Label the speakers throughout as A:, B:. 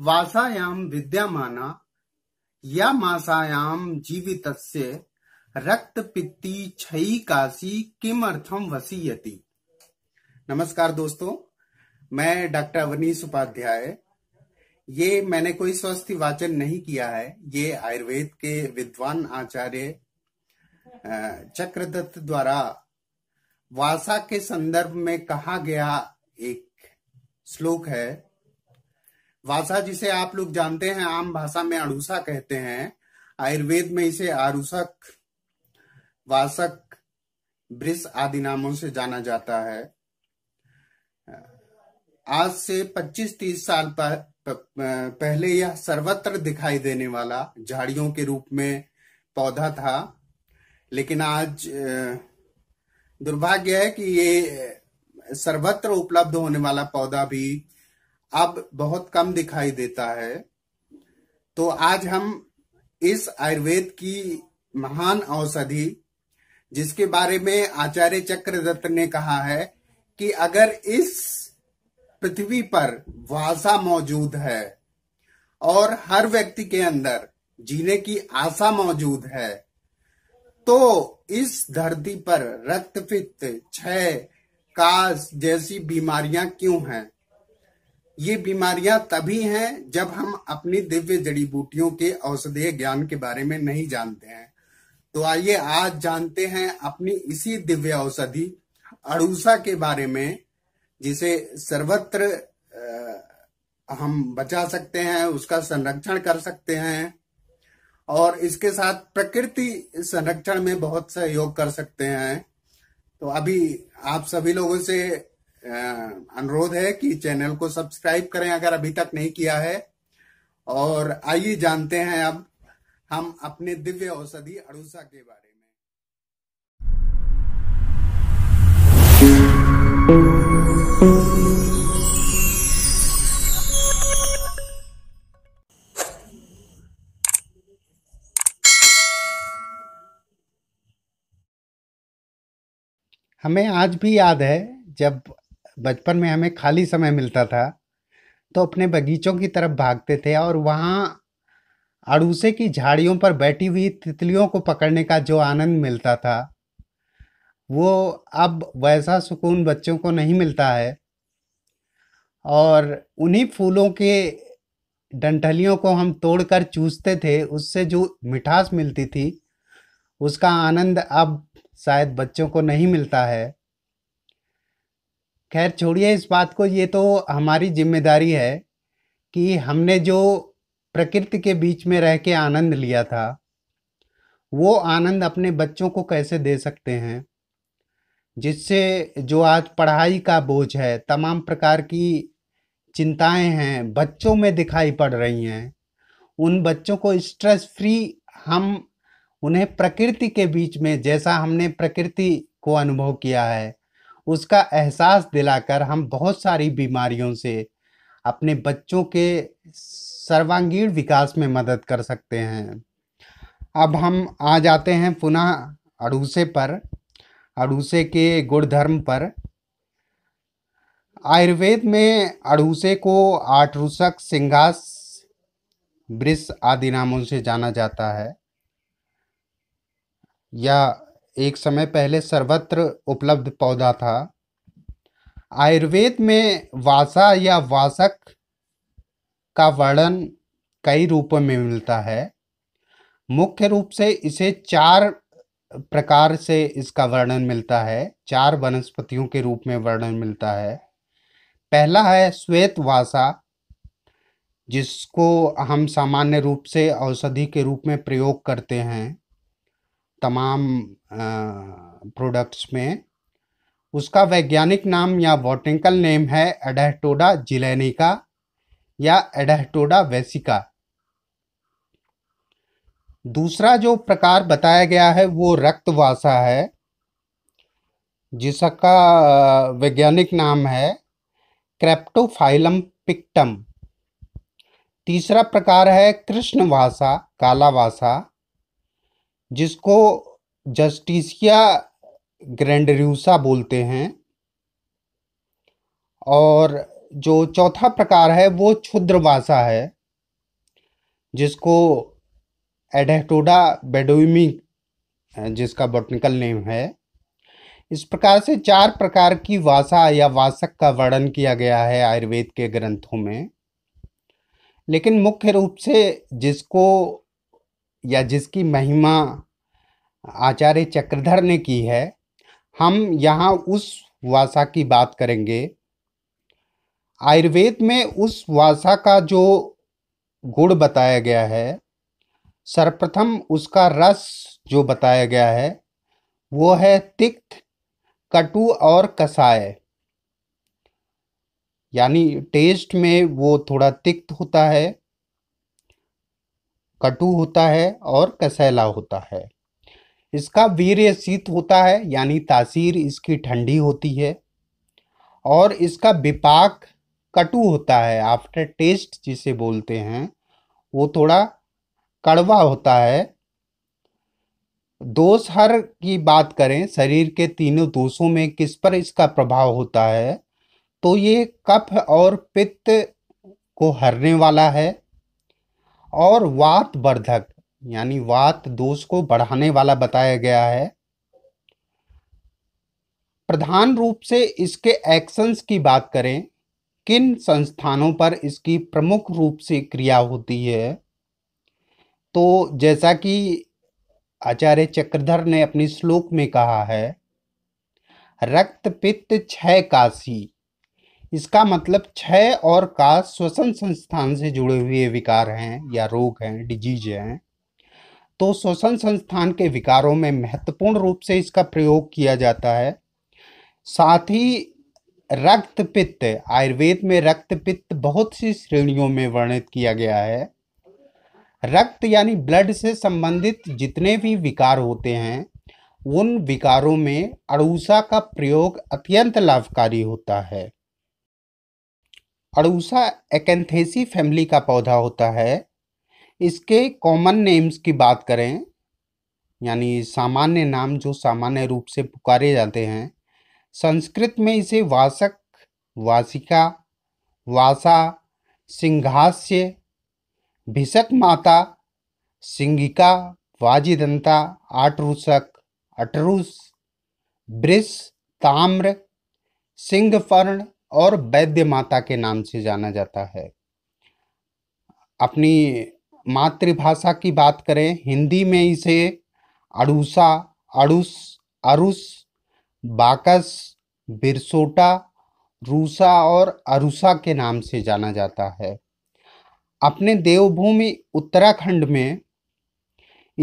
A: वासायाम विद्यमाना या मासायां जीवितस्य किम अर्थम वसीयति नमस्कार दोस्तों मैं डॉक्टर अवनीश उपाध्याय ये मैंने कोई स्वस्थ वाचन नहीं किया है ये आयुर्वेद के विद्वान आचार्य चक्रदत्त द्वारा वासा के संदर्भ में कहा गया एक श्लोक है वासा जिसे आप लोग जानते हैं आम भाषा में अड़ूसा कहते हैं आयुर्वेद में इसे आरुषक वासक ब्रिस आदि नामों से जाना जाता है आज से 25-30 साल पहले यह सर्वत्र दिखाई देने वाला झाड़ियों के रूप में पौधा था लेकिन आज दुर्भाग्य है कि ये सर्वत्र उपलब्ध होने वाला पौधा भी अब बहुत कम दिखाई देता है तो आज हम इस आयुर्वेद की महान औषधि जिसके बारे में आचार्य चक्रदत्त ने कहा है कि अगर इस पृथ्वी पर वासा मौजूद है और हर व्यक्ति के अंदर जीने की आशा मौजूद है तो इस धरती पर रक्तपित्त छह काश जैसी बीमारियां क्यों हैं ये बीमारियां तभी हैं जब हम अपनी दिव्य जड़ी बूटियों के औषधीय ज्ञान के बारे में नहीं जानते हैं तो आइए आज जानते हैं अपनी इसी दिव्य औषधि अड़ूसा के बारे में जिसे सर्वत्र हम बचा सकते हैं उसका संरक्षण कर सकते हैं और इसके साथ प्रकृति संरक्षण में बहुत सहयोग कर सकते हैं तो अभी आप सभी लोगों से अनुरोध है कि चैनल को सब्सक्राइब करें अगर अभी तक नहीं किया है और आइए जानते हैं अब हम अपने दिव्य औषधि अड़ूसा के बारे में हमें आज भी याद है जब बचपन में हमें खाली समय मिलता था तो अपने बगीचों की तरफ भागते थे और वहाँ अड़ूसे की झाड़ियों पर बैठी हुई तितलियों को पकड़ने का जो आनंद मिलता था वो अब वैसा सुकून बच्चों को नहीं मिलता है और उन्हीं फूलों के डंठलियों को हम तोड़कर चूसते थे उससे जो मिठास मिलती थी उसका आनंद अब शायद बच्चों को नहीं मिलता है खैर छोड़िए इस बात को ये तो हमारी जिम्मेदारी है कि हमने जो प्रकृति के बीच में रह के आनंद लिया था वो आनंद अपने बच्चों को कैसे दे सकते हैं जिससे जो आज पढ़ाई का बोझ है तमाम प्रकार की चिंताएं हैं बच्चों में दिखाई पड़ रही हैं उन बच्चों को स्ट्रेस फ्री हम उन्हें प्रकृति के बीच में जैसा हमने प्रकृति को अनुभव किया है उसका एहसास दिलाकर हम बहुत सारी बीमारियों से अपने बच्चों के सर्वांगीण विकास में मदद कर सकते हैं अब हम आ जाते हैं पुनः अड़ूसे पर अड़ूसे के गुणधर्म पर आयुर्वेद में अड़ूसे को आठरूसक सिंघास वृष आदि नामों से जाना जाता है या एक समय पहले सर्वत्र उपलब्ध पौधा था आयुर्वेद में वासा या वासक का वर्णन कई रूपों में मिलता है मुख्य रूप से इसे चार प्रकार से इसका वर्णन मिलता है चार वनस्पतियों के रूप में वर्णन मिलता है पहला है श्वेत वासा जिसको हम सामान्य रूप से औषधि के रूप में प्रयोग करते हैं तमाम प्रोडक्ट्स में उसका वैज्ञानिक नाम या बॉटनिकल नेम है एडहटोडा जिलेनिका या एडहटोडा वेसिका दूसरा जो प्रकार बताया गया है वो रक्तवासा है जिसका वैज्ञानिक नाम है क्रेप्टोफाइलम पिक्टम तीसरा प्रकार है कृष्णवासा कालावासा जिसको जस्टिसिया ग्रैंडरूसा बोलते हैं और जो चौथा प्रकार है वो क्षुद्र है जिसको एडहटोडा बेडोमी जिसका बोटनिकल नेम है इस प्रकार से चार प्रकार की वासा या वासक का वर्णन किया गया है आयुर्वेद के ग्रंथों में लेकिन मुख्य रूप से जिसको या जिसकी महिमा आचार्य चक्रधर ने की है हम यहाँ उस वासा की बात करेंगे आयुर्वेद में उस वासा का जो गुण बताया गया है सर्वप्रथम उसका रस जो बताया गया है वो है तिक्त कटु और कसाय यानी टेस्ट में वो थोड़ा तिक्त होता है कटु होता है और कसैला होता है इसका वीर्य शीत होता है यानी तासीर इसकी ठंडी होती है और इसका विपाक कटु होता है आफ्टर टेस्ट जिसे बोलते हैं वो थोड़ा कड़वा होता है दोष हर की बात करें शरीर के तीनों दोषों में किस पर इसका प्रभाव होता है तो ये कफ और पित्त को हरने वाला है और वात वर्धक यानी वात दोष को बढ़ाने वाला बताया गया है प्रधान रूप से इसके एक्शंस की बात करें किन संस्थानों पर इसकी प्रमुख रूप से क्रिया होती है तो जैसा कि आचार्य चक्रधर ने अपने श्लोक में कहा है रक्त पित्त क्षय काशी इसका मतलब क्षय और का श्वसन संस्थान से जुड़े हुए विकार हैं या रोग हैं डिजीज हैं तो श्वसन संस्थान के विकारों में महत्वपूर्ण रूप से इसका प्रयोग किया जाता है साथ ही रक्त पित्त आयुर्वेद में रक्त पित्त बहुत सी श्रेणियों में वर्णित किया गया है रक्त यानी ब्लड से संबंधित जितने भी विकार होते हैं उन विकारों में अड़ूसा का प्रयोग अत्यंत लाभकारी होता है अड़ूसा एकेंथेसी फैमिली का पौधा होता है इसके कॉमन नेम्स की बात करें यानी सामान्य नाम जो सामान्य रूप से पुकारे जाते हैं संस्कृत में इसे वासक वासिका वासा सिंहास्य भिषक माता सिंगिका वाजिदंता आटरूसक अटरूस ब्रिस ताम्र सिंहफर्ण और वैद्य माता के नाम से जाना जाता है अपनी मातृभाषा की बात करें हिंदी में इसे अड़ूसा अड़ूस अरुस बाकस बिरसोटा रूसा और अरुसा के नाम से जाना जाता है अपने देवभूमि उत्तराखंड में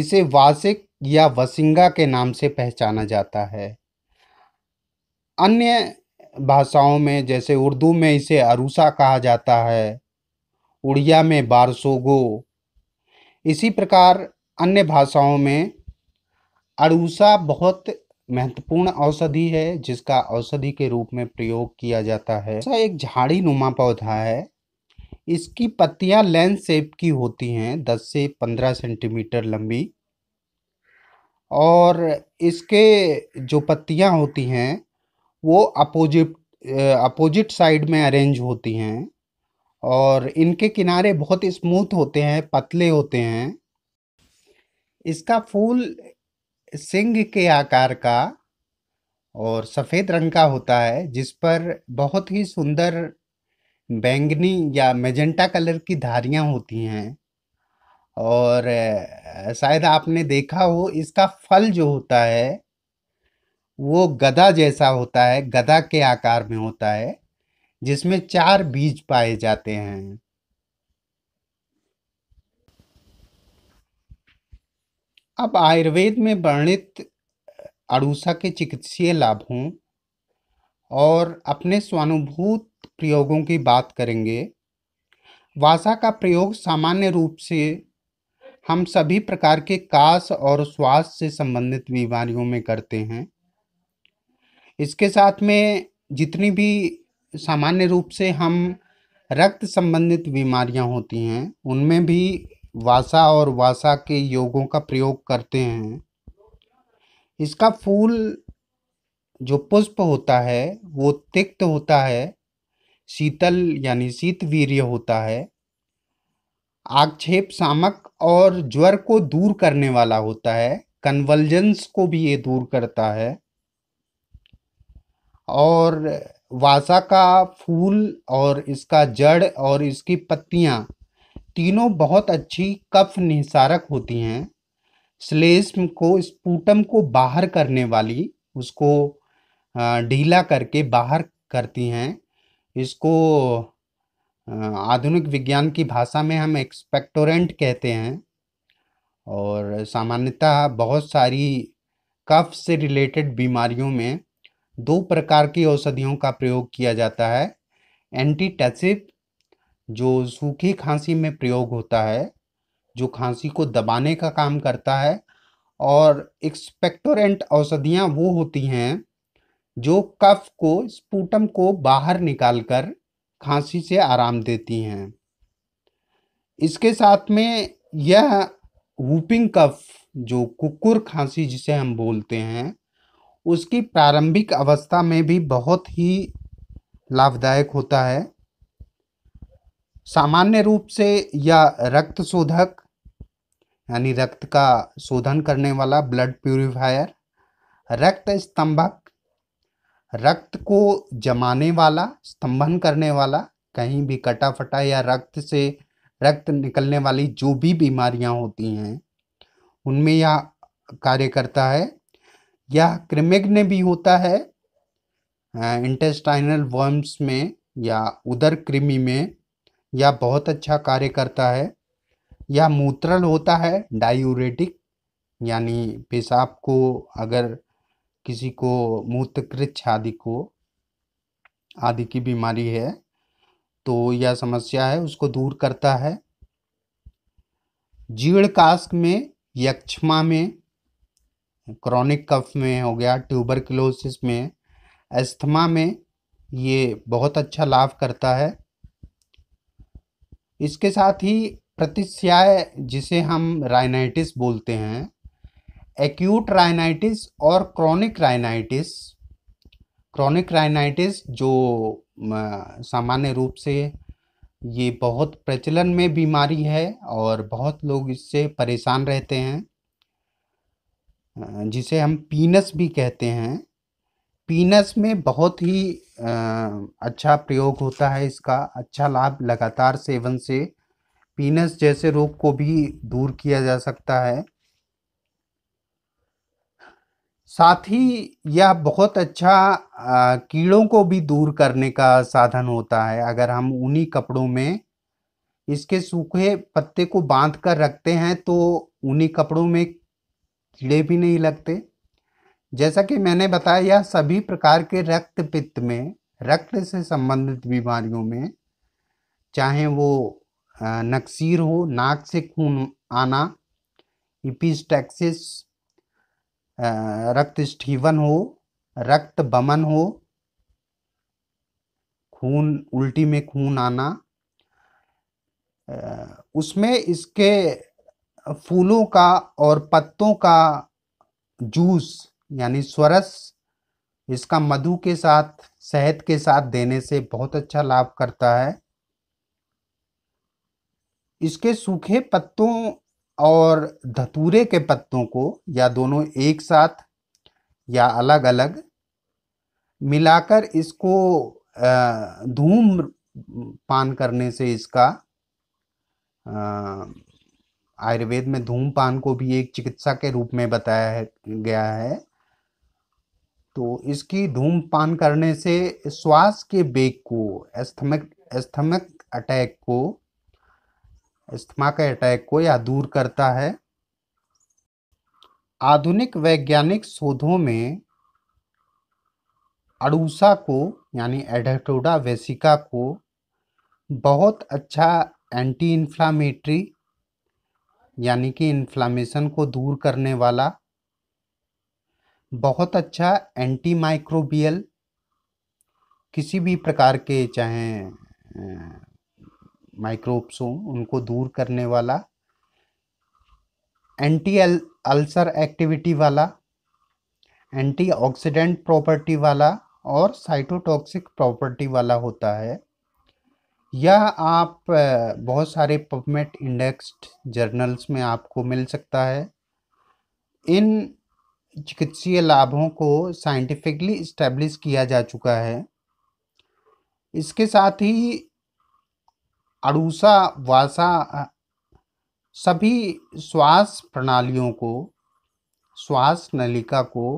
A: इसे वासिक या वसिंगा के नाम से पहचाना जाता है अन्य भाषाओं में जैसे उर्दू में इसे अरूसा कहा जाता है उड़िया में बारसोगो इसी प्रकार अन्य भाषाओं में अरूसा बहुत महत्वपूर्ण औषधि है जिसका औषधि के रूप में प्रयोग किया जाता है ऐसा एक झाड़ी नुमा पौधा है इसकी पत्तियां लेंस शेप की होती हैं 10 से 15 सेंटीमीटर लंबी और इसके जो पत्तियां होती हैं वो अपोजिट अपोजिट साइड में अरेंज होती हैं और इनके किनारे बहुत स्मूथ होते हैं पतले होते हैं इसका फूल सिंग के आकार का और सफ़ेद रंग का होता है जिस पर बहुत ही सुंदर बैंगनी या मेजेंटा कलर की धारियाँ होती हैं और शायद आपने देखा हो इसका फल जो होता है वो गदा जैसा होता है गदा के आकार में होता है जिसमें चार बीज पाए जाते हैं अब आयुर्वेद में वर्णित अड़ूसा के चिकित्सीय लाभों और अपने स्वानुभूत प्रयोगों की बात करेंगे वासा का प्रयोग सामान्य रूप से हम सभी प्रकार के कास और श्वास से संबंधित बीमारियों में करते हैं इसके साथ में जितनी भी सामान्य रूप से हम रक्त संबंधित बीमारियां होती हैं उनमें भी वासा और वासा के योगों का प्रयोग करते हैं इसका फूल जो पुष्प होता है वो तिक्त होता है शीतल यानी शीतवीर्य होता है आक्षेप सामक और ज्वर को दूर करने वाला होता है कन्वलजेंस को भी ये दूर करता है और वासा का फूल और इसका जड़ और इसकी पत्तियाँ तीनों बहुत अच्छी कफ निसारक होती हैं श्लेष्म को स्पूटम को बाहर करने वाली उसको ढीला करके बाहर करती हैं इसको आधुनिक विज्ञान की भाषा में हम एक्सपेक्टोरेंट कहते हैं और सामान्यतः बहुत सारी कफ से रिलेटेड बीमारियों में दो प्रकार की औषधियों का प्रयोग किया जाता है एंटीटेसिव जो सूखी खांसी में प्रयोग होता है जो खांसी को दबाने का काम करता है और एक्सपेक्टोरेंट औषधियाँ वो होती हैं जो कफ को स्पूटम को बाहर निकालकर खांसी से आराम देती हैं इसके साथ में यह वूपिंग कफ जो कुकुर खांसी जिसे हम बोलते हैं उसकी प्रारंभिक अवस्था में भी बहुत ही लाभदायक होता है सामान्य रूप से यह रक्त शोधक यानी रक्त का शोधन करने वाला ब्लड प्यूरिफायर रक्त स्तंभक रक्त को जमाने वाला स्तंभन करने वाला कहीं भी कटा फटा या रक्त से रक्त निकलने वाली जो भी बीमारियां होती हैं उनमें यह कार्य करता है या क्रिमेग्न भी होता है इंटेस्टाइनल वर्म्स में या उदर कृमि में या बहुत अच्छा कार्य करता है या मूत्रल होता है डायूरेटिक यानी पेशाब को अगर किसी को मूत्रकृच्छ आदि को आदि की बीमारी है तो यह समस्या है उसको दूर करता है जीर्ण कास्क में यक्षमा में क्रॉनिक कफ में हो गया क्लोसिस में अस्थमा में ये बहुत अच्छा लाभ करता है इसके साथ ही प्रतिस्याय जिसे हम राइनाइटिस बोलते हैं एक्यूट राइनाइटिस और क्रॉनिक राइनाइटिस क्रॉनिक राइनाइटिस जो सामान्य रूप से ये बहुत प्रचलन में बीमारी है और बहुत लोग इससे परेशान रहते हैं जिसे हम पीनस भी कहते हैं पीनस में बहुत ही अच्छा प्रयोग होता है इसका अच्छा लाभ लगातार सेवन से पीनस जैसे रोग को भी दूर किया जा सकता है साथ ही यह बहुत अच्छा कीड़ों को भी दूर करने का साधन होता है अगर हम उन्हीं कपड़ों में इसके सूखे पत्ते को बांध कर रखते हैं तो उन्हीं कपड़ों में कीड़े भी नहीं लगते जैसा कि मैंने बताया सभी प्रकार के रक्त पित्त में रक्त से संबंधित बीमारियों में चाहे वो नक्सीर हो नाक से खून आना इपिस्टैक्सिस रक्त स्टीवन हो रक्त बमन हो खून उल्टी में खून आना उसमें इसके फूलों का और पत्तों का जूस यानी स्वरस इसका मधु के साथ शहद के साथ देने से बहुत अच्छा लाभ करता है इसके सूखे पत्तों और धतूरे के पत्तों को या दोनों एक साथ या अलग अलग मिलाकर इसको धूम पान करने से इसका आयुर्वेद में धूमपान को भी एक चिकित्सा के रूप में बताया गया है तो इसकी धूमपान करने से श्वास के बेग को एस्थमिक एस्थमिक अटैक को अस्थमा के अटैक को या दूर करता है आधुनिक वैज्ञानिक शोधों में अड़ूसा को यानी एडेटोडा वेसिका को बहुत अच्छा एंटी इन्फ्लामेटरी यानी कि इन्फ्लामेशन को दूर करने वाला बहुत अच्छा एंटी माइक्रोबियल किसी भी प्रकार के चाहे माइक्रोब्स हों उनको दूर करने वाला एंटी अल्सर एक्टिविटी वाला एंटीऑक्सीडेंट प्रॉपर्टी वाला और साइटोटॉक्सिक प्रॉपर्टी वाला होता है यह आप बहुत सारे पबमेट इंडेक्स्ड जर्नल्स में आपको मिल सकता है इन चिकित्सीय लाभों को साइंटिफिकली इस्टेब्लिश किया जा चुका है इसके साथ ही अड़ूसा वासा सभी श्वास प्रणालियों को श्वास नलिका को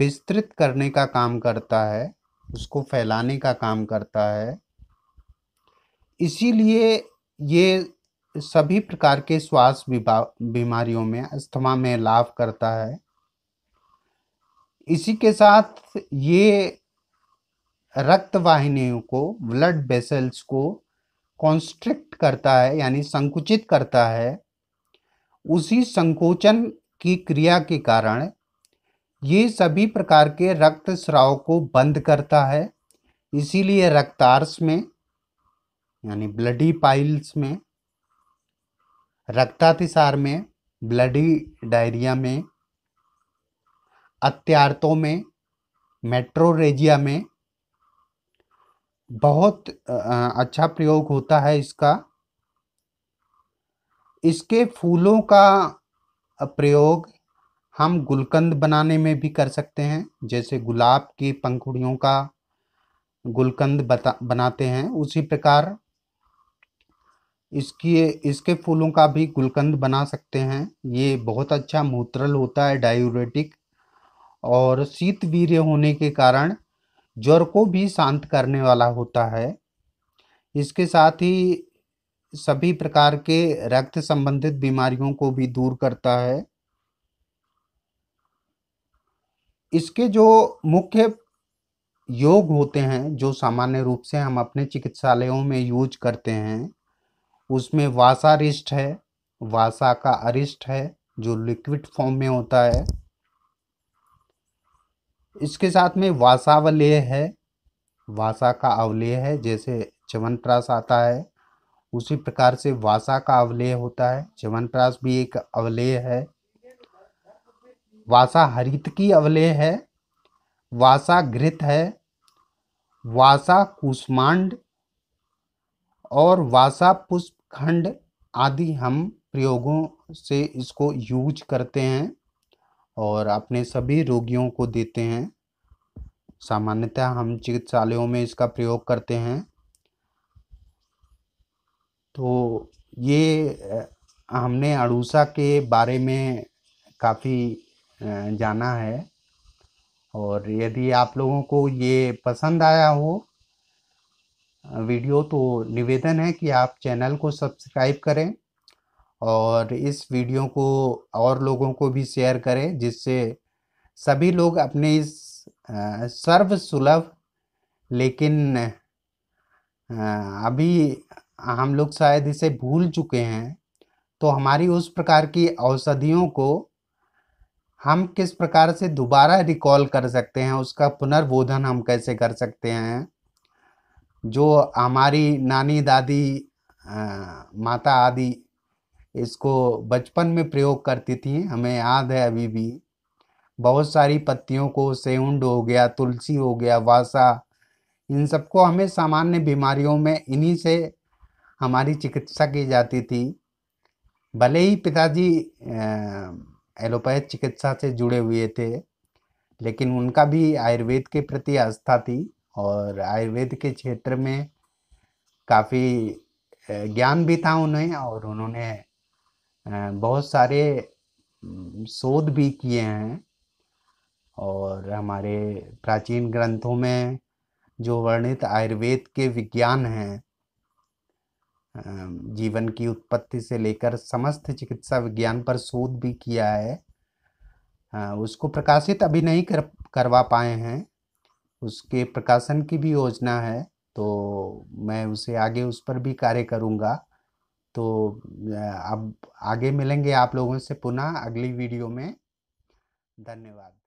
A: विस्तृत करने का काम करता है उसको फैलाने का काम करता है इसीलिए ये सभी प्रकार के श्वास बीमारियों में अस्थमा में लाभ करता है इसी के साथ ये रक्त वाहिनियों को ब्लड वेसल्स को कॉन्स्ट्रिक्ट करता है यानी संकुचित करता है उसी संकोचन की क्रिया के कारण ये सभी प्रकार के रक्त स्राव को बंद करता है इसीलिए रक्तार्स में यानी ब्लडी पाइल्स में रक्तातिसार में ब्लडी डायरिया में अत्यारतों में मेट्रोरेजिया में बहुत अच्छा प्रयोग होता है इसका इसके फूलों का प्रयोग हम गुलकंद बनाने में भी कर सकते हैं जैसे गुलाब की पंखुड़ियों का गुलकंद बता बनाते हैं उसी प्रकार इसकी इसके फूलों का भी गुलकंद बना सकते हैं ये बहुत अच्छा मूत्रल होता है डायूरेटिक और शीत वीर्य होने के कारण ज्वर को भी शांत करने वाला होता है इसके साथ ही सभी प्रकार के रक्त संबंधित बीमारियों को भी दूर करता है इसके जो मुख्य योग होते हैं जो सामान्य रूप से हम अपने चिकित्सालयों में यूज करते हैं उसमें वासा रिष्ट है वासा का अरिष्ट है जो लिक्विड फॉर्म में होता है इसके साथ में वासावलेय है वासा का अवलेय है जैसे च्यवनप्रास आता है उसी प्रकार से वासा का अवलेय होता है च्यवनप्रास भी एक अवलेय है वासा हरित की अवलेय है वासा घृत है वासा कुष्मांड और वासा पुष्प खंड आदि हम प्रयोगों से इसको यूज करते हैं और अपने सभी रोगियों को देते हैं सामान्यतः हम चिकित्सालयों में इसका प्रयोग करते हैं तो ये हमने अड़ूसा के बारे में काफ़ी जाना है और यदि आप लोगों को ये पसंद आया हो वीडियो तो निवेदन है कि आप चैनल को सब्सक्राइब करें और इस वीडियो को और लोगों को भी शेयर करें जिससे सभी लोग अपने इस सर्व सुलभ लेकिन अभी हम लोग शायद इसे भूल चुके हैं तो हमारी उस प्रकार की औषधियों को हम किस प्रकार से दोबारा रिकॉल कर सकते हैं उसका पुनर्बोधन हम कैसे कर सकते हैं जो हमारी नानी दादी आ, माता आदि इसको बचपन में प्रयोग करती थी हमें याद है अभी भी बहुत सारी पत्तियों को सेउंड हो गया तुलसी हो गया वासा इन सबको हमें सामान्य बीमारियों में इन्हीं से हमारी चिकित्सा की जाती थी भले ही पिताजी एलोपैथ चिकित्सा से जुड़े हुए थे लेकिन उनका भी आयुर्वेद के प्रति आस्था थी और आयुर्वेद के क्षेत्र में काफ़ी ज्ञान भी था उन्हें और उन्होंने बहुत सारे शोध भी किए हैं और हमारे प्राचीन ग्रंथों में जो वर्णित आयुर्वेद के विज्ञान हैं जीवन की उत्पत्ति से लेकर समस्त चिकित्सा विज्ञान पर शोध भी किया है उसको प्रकाशित अभी नहीं कर करवा पाए हैं उसके प्रकाशन की भी योजना है तो मैं उसे आगे उस पर भी कार्य करूँगा तो अब आगे मिलेंगे आप लोगों से पुनः अगली वीडियो में धन्यवाद